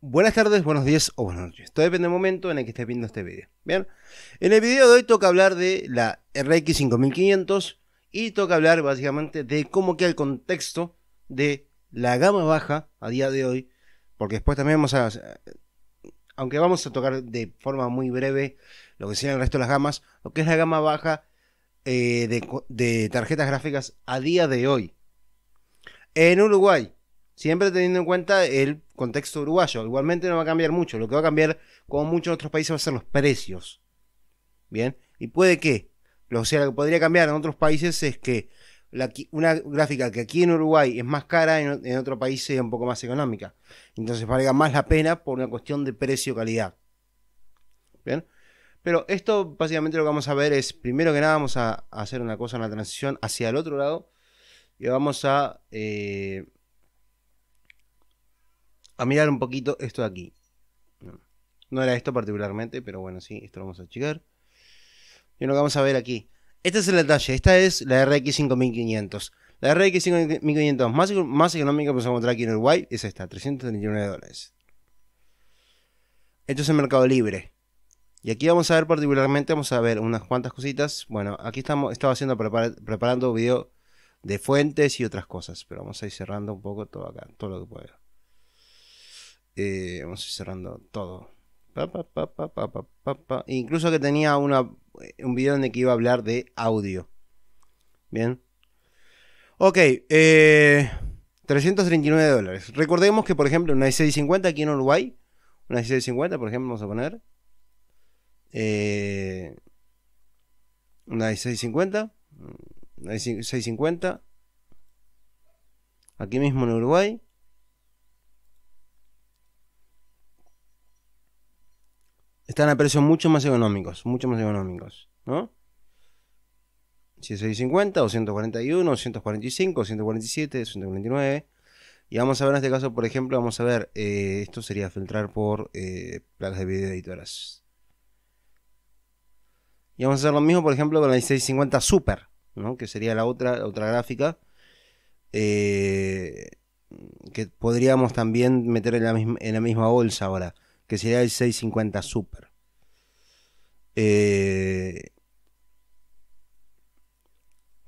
Buenas tardes, buenos días o buenas noches. Todo depende del momento en el que estés viendo este video. Bien, en el video de hoy toca hablar de la RX 5500 y toca hablar básicamente de cómo queda el contexto de la gama baja a día de hoy, porque después también vamos a. Aunque vamos a tocar de forma muy breve lo que sea el resto de las gamas, lo que es la gama baja eh, de tarjetas gráficas a día de hoy. En Uruguay, siempre teniendo en cuenta el contexto uruguayo. Igualmente no va a cambiar mucho. Lo que va a cambiar, como muchos otros países, va a ser los precios. Bien, y puede que, o sea, lo que podría cambiar en otros países es que una gráfica que aquí en Uruguay es más cara, en, otros otro país sea un poco más económica. Entonces valga más la pena por una cuestión de precio-calidad. Bien. Pero esto básicamente lo que vamos a ver es, primero que nada vamos a hacer una cosa, la transición hacia el otro lado y vamos a eh, a mirar un poquito esto de aquí. No, era esto particularmente, pero bueno, sí, esto lo vamos a achicar. Y lo que vamos a ver aquí. Este es el detalle, esta es la RX 5500. La RX 5500 más, más económica que vamos a encontrar aquí en Uruguay es esta, 339 dólares. Esto es el Mercado Libre. Y aquí vamos a ver particularmente, vamos a ver unas cuantas cositas. Bueno, aquí estamos, estaba haciendo un preparando video de fuentes y otras cosas, pero vamos a ir cerrando un poco todo acá, todo lo que pueda. Eh, vamos a ir cerrando todo. Incluso que tenía una, eh, un video donde que iba a hablar de audio. Bien. Ok, 339 eh, dólares. Recordemos que, por ejemplo, una 650 aquí en Uruguay, una 650, por ejemplo, vamos a poner. una una 650. Una 650. Aquí mismo en Uruguay. están a precios mucho más económicos, mucho más económicos, ¿no? Si es 650, o 141, 145, 147, 149. Y vamos a ver en este caso, por ejemplo, vamos a ver, eh, esto sería filtrar por eh, placas de video editoras. Y vamos a hacer lo mismo, por ejemplo, con la 1650 Super, ¿no? que sería la otra, otra gráfica. Eh, que podríamos también meter en la, misma, en la misma bolsa ahora, que sería el 650 Super. Eh,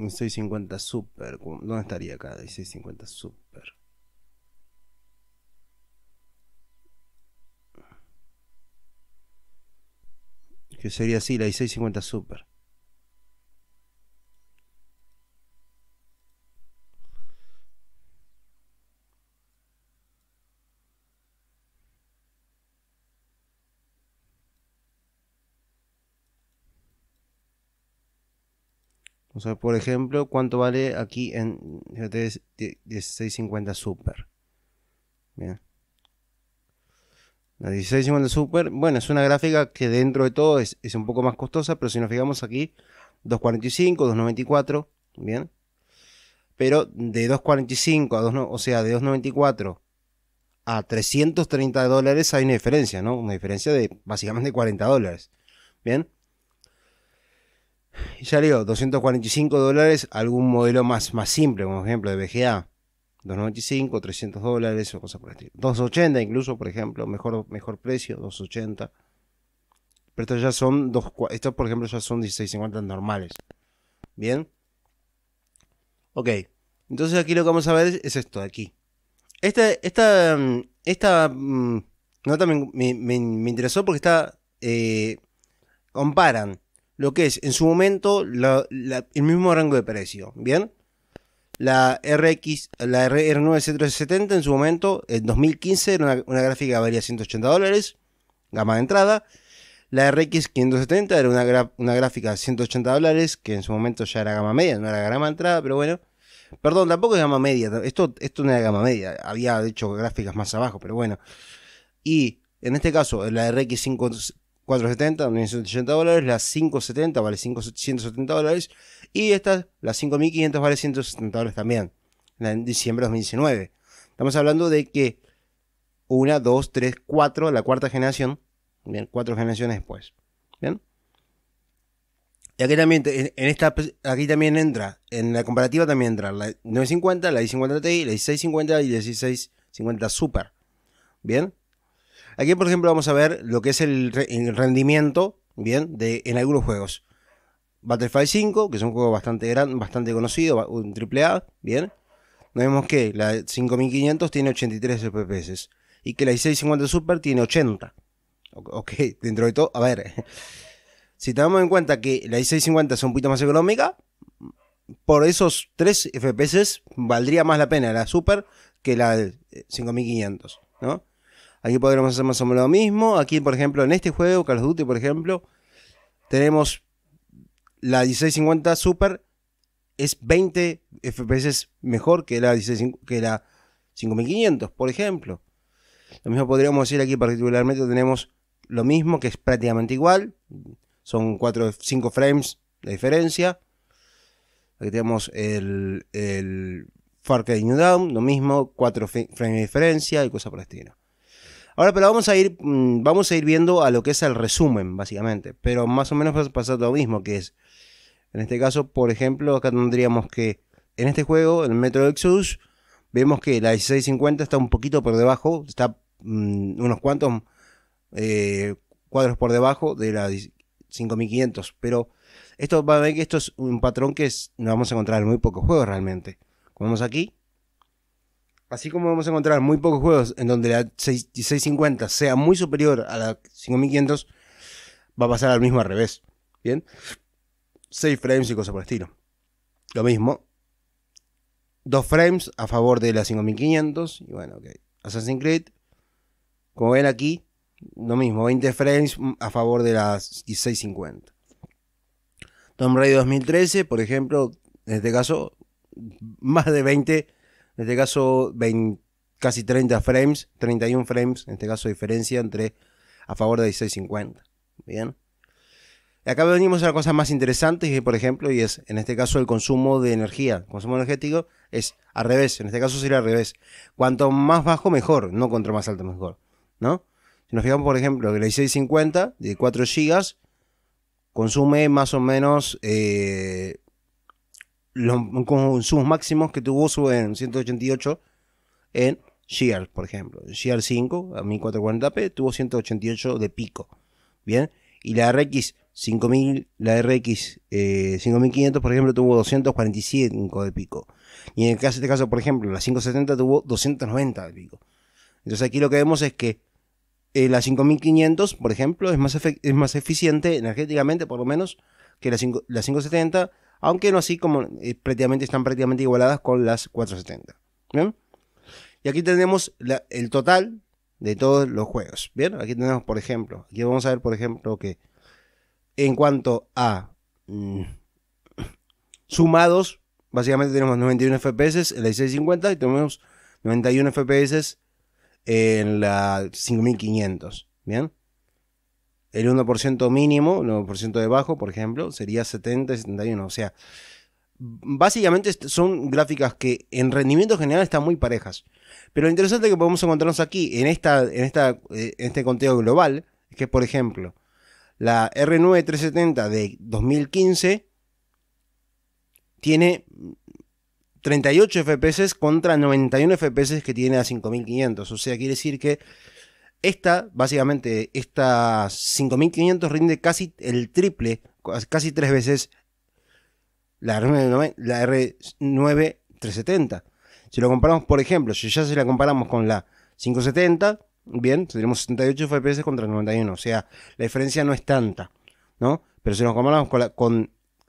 650 Super. ¿Dónde estaría acá? 650 Super. Que sería así, la 650 Super. O sea, por ejemplo, ¿cuánto vale aquí en 1650 Super? Bien. La 1650 Super, bueno, es una gráfica que dentro de todo es, un poco más costosa, pero si nos fijamos aquí, 245, 294, bien. Pero de 245 a 2, o sea, de 294 a 330 dólares hay una diferencia, ¿no? Una diferencia de básicamente 40 dólares, bien. Y ya 245 dólares, algún modelo más, más simple, como ejemplo de BGA. 295, 300 dólares o cosas por el estilo. 280 incluso, por ejemplo, mejor, mejor precio, 280. Pero estos ya son, dos, estos por ejemplo ya son 1650 normales. Bien. Ok. Entonces aquí lo que vamos a ver es esto de aquí. Esta, esta, mm, esta mm, nota me, me, interesó porque está... Eh, comparan lo que es en su momento el mismo rango de precio, ¿bien? La RX, la r 970 en su momento, en 2015, era una, gráfica que valía 180 dólares, gama de entrada. La RX 570 era una, gráfica de 180 dólares, que en su momento ya era gama media, no era gama de entrada, pero bueno. Perdón, tampoco es gama media, esto, esto no era gama media, había de hecho gráficas más abajo, pero bueno. Y en este caso, la RX 5, 470, 1.180 dólares, la 570 vale 570 dólares y esta, la 5500 vale 170 dólares también, en diciembre de 2019. Estamos hablando de que una, dos, tres, cuatro, la cuarta generación, bien, cuatro generaciones después, bien. Y aquí también, en esta, aquí también entra, en la comparativa también entra la 950, la 1050 Ti, la 1650 y la 1650 Super, bien. Aquí, por ejemplo, vamos a ver lo que es el, rendimiento, bien, de, en algunos juegos. Battlefield 5, que es un juego bastante grande, bastante conocido, un triple A, bien. vemos que la 5500 tiene 83 FPS y que la i650 Super tiene 80. Ok, dentro de todo, a ver. Si tenemos en cuenta que la i650 es un poquito más económica, por esos 3 FPS valdría más la pena la Super que la 5500, eh, ¿no? Aquí podríamos hacer más o menos lo mismo. Aquí, por ejemplo, en este juego, Call of Duty, por ejemplo, tenemos la 1650 Super. Es 20 FPS mejor que la, que la 5500, por ejemplo. Lo mismo podríamos decir aquí particularmente, tenemos lo mismo, que es prácticamente igual. Son 4 5 frames de diferencia. Aquí tenemos el, el Far Cry New Down, lo mismo, 4 frames de diferencia y cosas por el estilo. Ahora, pero vamos a ir, mm, vamos a ir viendo a lo que es el resumen, básicamente. Pero más o menos a pasar lo mismo, que es, en este caso, por ejemplo, acá tendríamos que, en este juego, el Metro Exodus, vemos que la 1650 está un poquito por debajo, está mm, unos cuantos eh, cuadros por debajo de la 5500, pero esto va a ver que esto es un patrón que es, vamos a encontrar en muy pocos juegos realmente. Como vemos aquí, así como vamos a encontrar muy pocos juegos en donde la 6650 sea muy superior a la 5500, va a pasar al mismo al revés. ¿Bien? 6 frames y cosas por el estilo. Lo mismo. 2 frames a favor de la 5500. Y bueno, ok. Assassin's Creed. Como ven aquí, lo mismo. 20 frames a favor de la 650. Tomb Raider 2013, por ejemplo, en este caso, más de 20 en este caso, casi 30 frames, 31 frames, en este caso, diferencia entre a favor de 1650. Bien. Acá venimos a la cosa más interesante, por ejemplo, y es en este caso el consumo de energía. El consumo energético es al revés, en este caso sería al revés. Cuanto más bajo, mejor, no contra más alto, mejor. ¿no? Si nos fijamos, por ejemplo, que la 1650 de 4 GB consume más o menos eh, los sus máximos que tuvo suben 188 en Shear, por ejemplo. Shear 5 a 1440p tuvo 188 de pico. Bien, y la RX 5000, la RX 5500, eh, por ejemplo, tuvo 245 de pico. Y en el caso, este caso, por ejemplo, la 570 tuvo 290 de pico. Entonces aquí lo que vemos es que eh, la 5500, por ejemplo, es más, es más eficiente energéticamente, por lo menos, que la, la 570 aunque no así como eh, prácticamente están prácticamente igualadas con las 470. ¿Bien? Y aquí tenemos el total de todos los juegos. Bien, aquí tenemos, por ejemplo, aquí vamos a ver, por ejemplo, que en cuanto a mm, sumados, básicamente tenemos 91 FPS en la 650 y tenemos 91 FPS en la 5500. Bien. El 1% mínimo, 1% de bajo, por ejemplo, sería 70 71. O sea, básicamente son gráficas que en rendimiento general están muy parejas. Pero lo interesante que podemos encontrarnos aquí, en, esta, en, esta, eh, en este conteo global, es que, por ejemplo, la r 9 370 de 2015 tiene 38 FPS contra 91 FPS que tiene a 5500. O sea, quiere decir que esta, básicamente, esta 5500 rinde casi el triple, casi tres veces la R9, la R9 370. Si lo comparamos, por ejemplo, si ya se la comparamos con la 570, bien, tenemos 78 FPS contra 91. O sea, la diferencia no es tanta, ¿no? Pero si nos comparamos con, la,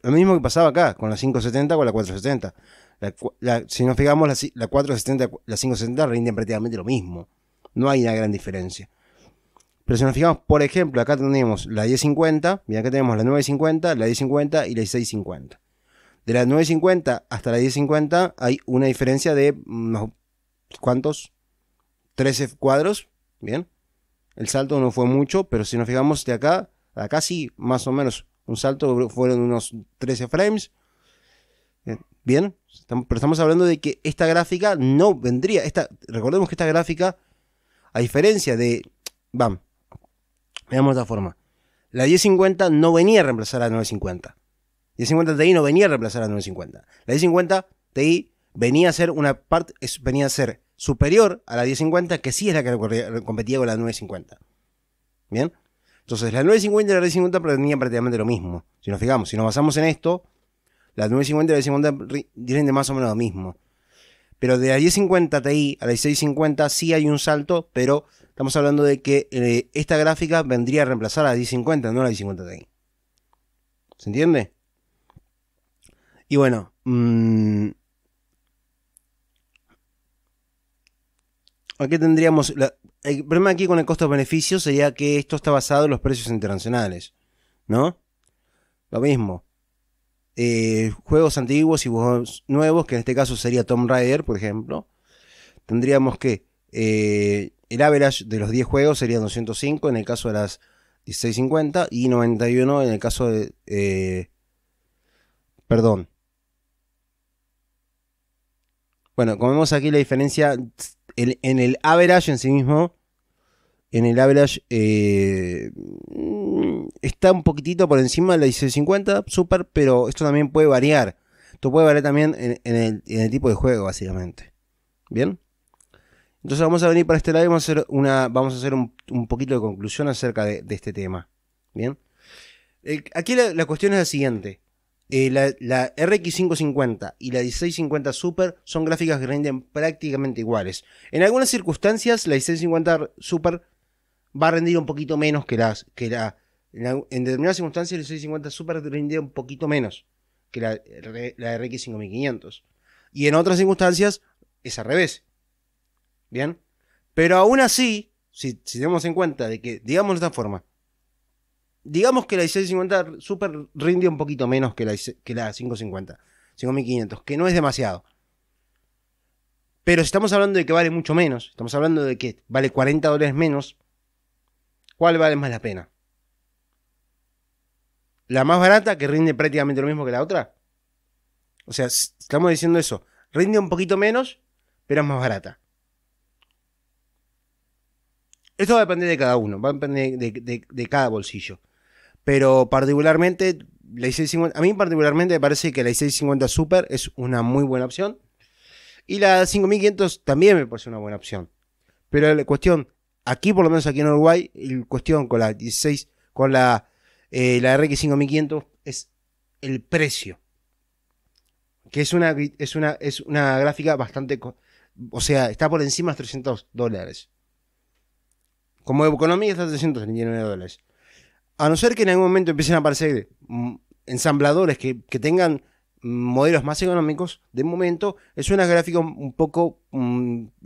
lo mismo que pasaba acá, con la 570 con la 470. si nos fijamos, la, 470 la 570 rinden prácticamente lo mismo. No hay una gran diferencia. Pero si nos fijamos, por ejemplo, acá tenemos la 1050, mira acá tenemos la 950, la 1050 y la 650. De la 950 hasta la 1050 hay una diferencia de unos mm, cuantos 13 cuadros, bien. El salto no fue mucho, pero si nos fijamos de acá, acá sí, más o menos un salto fueron unos 13 frames. Bien, pero estamos hablando de que esta gráfica no vendría, recordemos que esta gráfica a diferencia de BAM, veamos de esta forma. La 1050 no venía a reemplazar a la 950. 1050 Ti no venía a reemplazar a la 950. La 1050 Ti venía a ser una parte, venía a ser superior a la 1050, que sí es la que competía con la 950. ¿Bien? Entonces, la 950 y la 1050 pretendían prácticamente lo mismo. Si nos fijamos, si nos basamos en esto, la 950 y la 1050 tienen más o menos lo mismo. Pero de la 1050 Ti a la 1650 sí hay un salto, pero estamos hablando de que eh, esta gráfica vendría a reemplazar a la 1050, no a la 1050 Ti. ¿Se entiende? Y bueno, mm, aquí tendríamos... el problema aquí con el costo-beneficio sería que esto está basado en los precios internacionales, ¿no? Lo mismo. Eh, juegos antiguos y juegos nuevos, que en este caso sería Tomb Raider, por ejemplo. Tendríamos que eh, el average de los 10 juegos sería 205 en el caso de las 1650 y 91 en el caso de... Eh, perdón. Bueno, como vemos aquí la diferencia en el average en sí mismo en el average eh, mm, está un poquitito por encima de la 1650, super, pero esto también puede variar. Esto puede variar también en, el, tipo de juego, básicamente. ¿Bien? Entonces vamos a venir para este lado y vamos a hacer, una, vamos a hacer un, poquito de conclusión acerca de, este tema. ¿Bien? aquí la, cuestión es la siguiente. Eh, la, la, RX 550 y la 1650 Super son gráficas que rinden prácticamente iguales. En algunas circunstancias la 1650 Super va a rendir un poquito menos que las que la en, determinadas circunstancias el 650 Super rinde un poquito menos que la, la RX 5500 y en otras circunstancias es al revés. Bien, pero aún así, si, tenemos en cuenta de que, digamos de esta forma, digamos que la I650 Super rinde un poquito menos que la, que la 550, 5500, que no es demasiado. Pero si estamos hablando de que vale mucho menos, estamos hablando de que vale 40 dólares menos, ¿Cuál vale más la pena? ¿La más barata que rinde prácticamente lo mismo que la otra? O sea, estamos diciendo eso. Rinde un poquito menos, pero es más barata. Esto va a depender de cada uno, va a depender de, cada bolsillo. Pero particularmente, a mí particularmente me parece que la i650 Super es una muy buena opción. Y la 5500 también me parece una buena opción. Pero la cuestión aquí, por lo menos aquí en Uruguay, el cuestión con la 16, con la, eh, la RX 5500 es el precio. Que es una, es una, es una gráfica bastante. O sea, está por encima de 300 dólares. Como economía está a 339 dólares. A no ser que en algún momento empiecen a aparecer mm, ensambladores que, que tengan mm, modelos más económicos, de momento es una gráfica un poco, mm,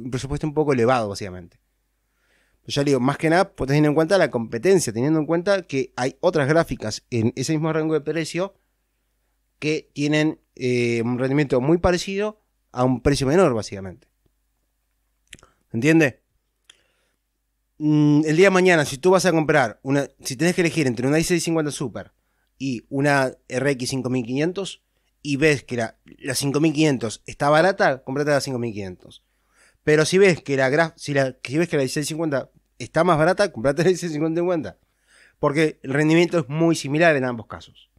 un presupuesto un poco elevado, básicamente ya digo, más que nada, pues teniendo en cuenta la competencia, teniendo en cuenta que hay otras gráficas en ese mismo rango de precio que tienen eh, un rendimiento muy parecido a un precio menor, básicamente. ¿Entiende? Mm, el día de mañana, si tú vas a comprar una. Si tenés que elegir entre una i650 Super y una RX 5500 y ves que la, 5500 está barata, comprate la 5500. Pero si ves que la, si la, si ves que la 1650 está más barata, comprate la 1650 50 Porque el rendimiento es muy similar en ambos casos.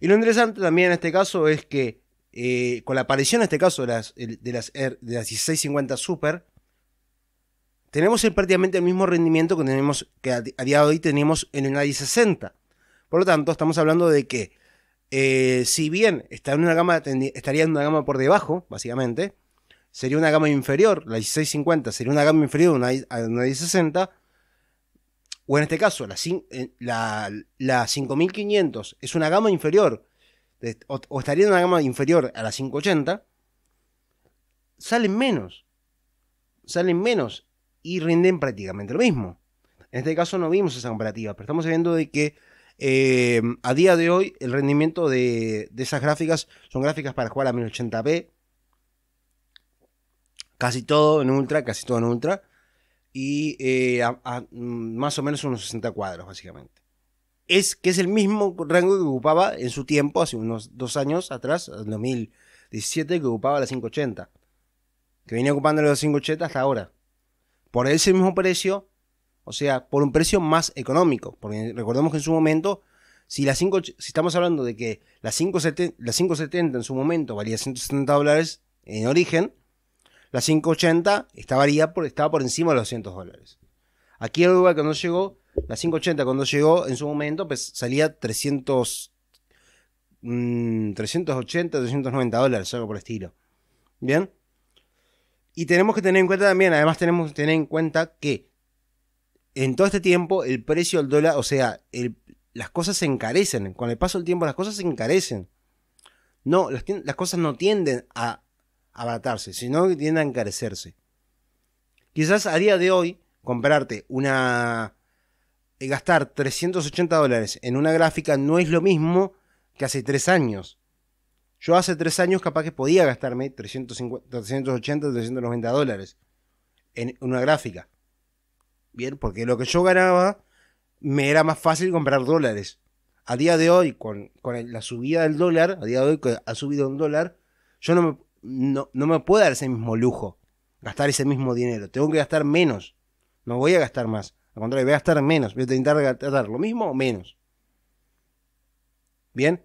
Y lo interesante también en este caso es que eh, con la aparición en este caso de las, de las, 1650 Super, tenemos prácticamente el mismo rendimiento que, tenemos, que a día de hoy tenemos en una 1060. Por lo tanto, estamos hablando de que eh, si bien está en una gama, estaría en una gama por debajo, básicamente, sería una gama inferior, la 1650 sería una gama inferior a una, 1060, o en este caso, la, 5500 eh, es una gama inferior, o, estaría en una gama inferior a la 580, salen menos, salen menos y rinden prácticamente lo mismo. En este caso no vimos esa comparativa, pero estamos viendo de que eh, a día de hoy el rendimiento de, de esas gráficas son gráficas para jugar a 1080p, casi todo en ultra, casi todo en ultra, y eh, mm, más o menos unos 60 cuadros, básicamente. Es que es el mismo rango que ocupaba en su tiempo, hace unos dos años atrás, en 2017, que ocupaba la 580. Que venía ocupando la 580 hasta ahora. Por ese mismo precio, o sea, por un precio más económico. Porque recordemos que en su momento si, la 5, si estamos hablando de que la 570, la 570 en su momento valía 170 dólares en origen, la 580 estaba, por, estaba por encima de los 200 dólares. Aquí en Uruguay cuando llegó, la 580 cuando llegó en su momento, pues salía 300, 380, 390 dólares, algo por el estilo. ¿Bien? Y tenemos que tener en cuenta también, además tenemos que tener en cuenta que en todo este tiempo el precio del dólar, o sea, las cosas se encarecen, con el paso del tiempo las cosas se encarecen. No, las cosas no tienden a abatarse, sino que tiende a encarecerse. Quizás a día de hoy, comprarte una. Eh, gastar 380 dólares en una gráfica no es lo mismo que hace tres años. Yo hace tres años capaz que podía gastarme 350, 380, 390 dólares en una gráfica. Bien, porque lo que yo ganaba me era más fácil comprar dólares. A día de hoy, con, con la subida del dólar, a día de hoy que ha subido un dólar, yo no me, no, me puedo dar ese mismo lujo, gastar ese mismo dinero. Tengo que gastar menos. No voy a gastar más. Al contrario, voy a gastar menos. Voy a intentar gastar lo mismo o menos. ¿Bien?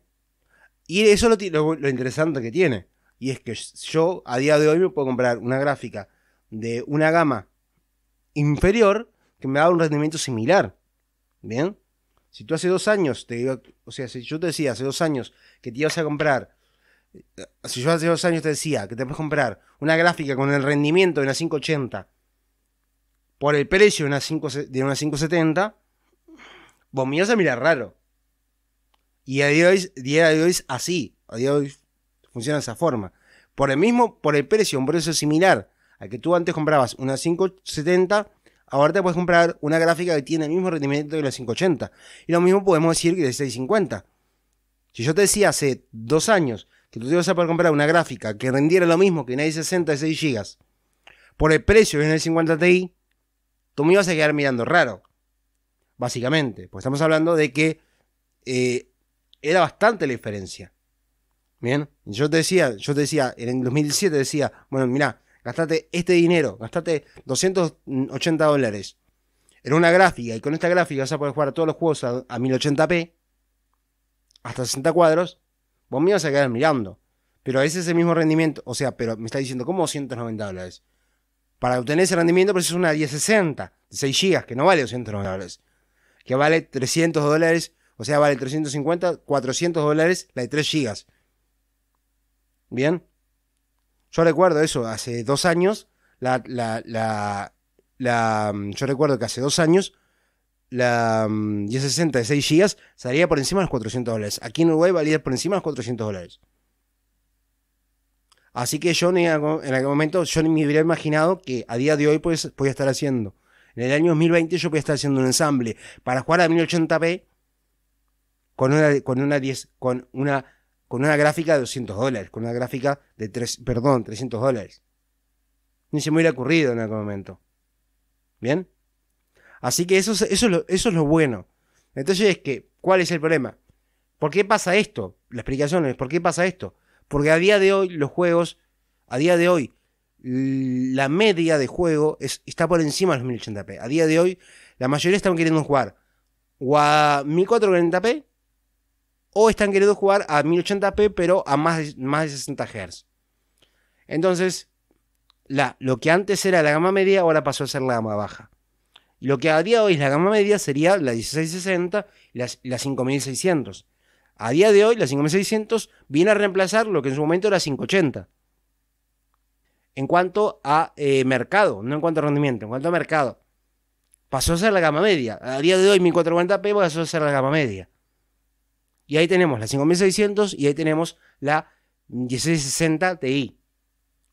Y eso es lo, interesante que tiene. Y es que yo a día de hoy me puedo comprar una gráfica de una gama inferior que me da un rendimiento similar. ¿Bien? Si tú hace dos años, te o sea, si yo te decía hace dos años que te ibas a comprar eh, si yo hace dos años te decía que te puedes comprar una gráfica con el rendimiento de una 580 por el precio de una, 5, de una 570, vos me ibas a mirar raro. Y a día, de hoy, hoy es así. A día de hoy funciona de esa forma. Por el mismo, por el precio, un precio similar al que tú antes comprabas una 570, ahora te puedes comprar una gráfica que tiene el mismo rendimiento de una 580. Y lo mismo podemos decir que de 650. Si yo te decía hace dos años que tú te vas a poder comprar una gráfica que rendiera lo mismo que una i60 de 6 GB por el precio de una i50 Ti, tú me ibas a quedar mirando raro. Básicamente, pues estamos hablando de que eh, era bastante la diferencia. Bien, yo te decía, yo te decía, en el 2007 decía, bueno, mira gastate este dinero, gastate 280 dólares en una gráfica y con esta gráfica vas a poder jugar todos los juegos a 1080p hasta 60 cuadros Vos me ibas quedar mirando. Pero es ese mismo rendimiento. O sea, pero me está diciendo, ¿cómo 290 dólares? Para obtener ese rendimiento, pues es una 1060 de 6 GB, que no vale 290 dólares. Que vale 300 dólares, o sea, vale 350, 400 dólares la de 3 GB. ¿Bien? Yo recuerdo eso, hace dos años, la, la, la, la, mm, yo recuerdo que hace dos años la 1060 mm, de 6 GB salía por encima de los 400 dólares. Aquí en Uruguay valía por encima de los 400 dólares. Así que yo en aquel momento yo ni me hubiera imaginado que a día de hoy pues, podía estar haciendo. En el año 2020 yo podía estar haciendo un ensamble para jugar a 1080p con una, con una, con una, con una gráfica de 200 dólares, con una gráfica de perdón, 300 dólares. Ni se me hubiera ocurrido en aquel momento. ¿Bien? Así que eso, es lo, eso es lo bueno. Entonces es que, ¿cuál es el problema? ¿Por qué pasa esto? La explicación es, ¿por qué pasa esto? Porque a día de hoy los juegos, a día de hoy, la media de juego está por encima de los 1080p. A día de hoy, la mayoría están queriendo jugar o a 1440p o están queriendo jugar a 1080p pero a más de, más de 60 Hz. Entonces, lo que antes era la gama media ahora pasó a ser la gama baja. Lo que a día de hoy es la gama media sería la 1660 y la, 5600. A día de hoy la 5600 viene a reemplazar lo que en su momento era 580. En cuanto a eh, mercado, no en cuanto a rendimiento, en cuanto a mercado. Pasó a ser la gama media. A día de hoy mi 440 p pasó a ser la gama media. Y ahí tenemos la 5600 y ahí tenemos la 1660 Ti.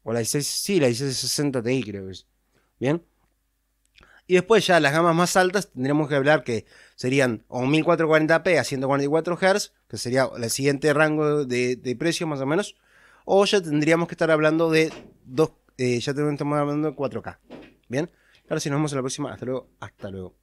O la 16, sí, la 1660 Ti creo que es. Bien. Y después ya las gamas más altas tendríamos que hablar que serían o 1440p a 144 Hz, que sería el siguiente rango de, de precio más o menos, o ya tendríamos que estar hablando de dos, eh, ya estamos hablando de 4K. Bien, ahora sí nos vemos en la próxima. Hasta luego, hasta luego.